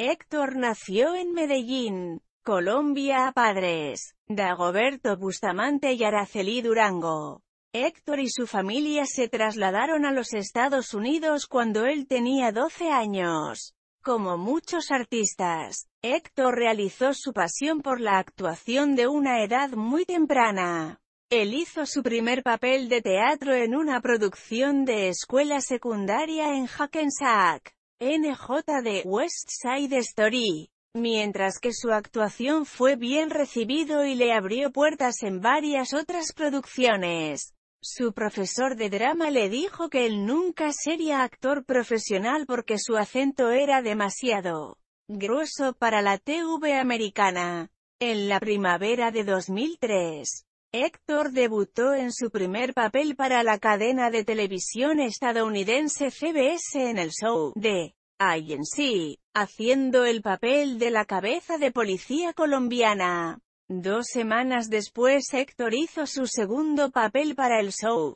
Héctor nació en Medellín, Colombia a padres, Dagoberto Bustamante y Araceli Durango. Héctor y su familia se trasladaron a los Estados Unidos cuando él tenía 12 años. Como muchos artistas, Héctor realizó su pasión por la actuación de una edad muy temprana. Él hizo su primer papel de teatro en una producción de escuela secundaria en Hackensack. NJ de West Side Story, mientras que su actuación fue bien recibido y le abrió puertas en varias otras producciones. Su profesor de drama le dijo que él nunca sería actor profesional porque su acento era demasiado grueso para la TV americana. En la primavera de 2003, Héctor debutó en su primer papel para la cadena de televisión estadounidense CBS en el show de INC, haciendo el papel de la cabeza de policía colombiana. Dos semanas después Héctor hizo su segundo papel para el show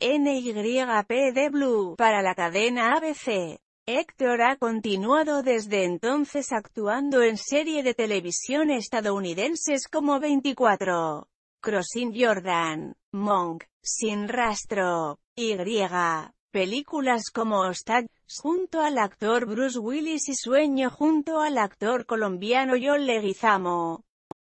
Blue para la cadena ABC. Héctor ha continuado desde entonces actuando en serie de televisión estadounidenses como 24. Crossing Jordan, Monk, Sin Rastro, Y. Películas como Ostad junto al actor Bruce Willis y Sueño junto al actor colombiano John Leguizamo.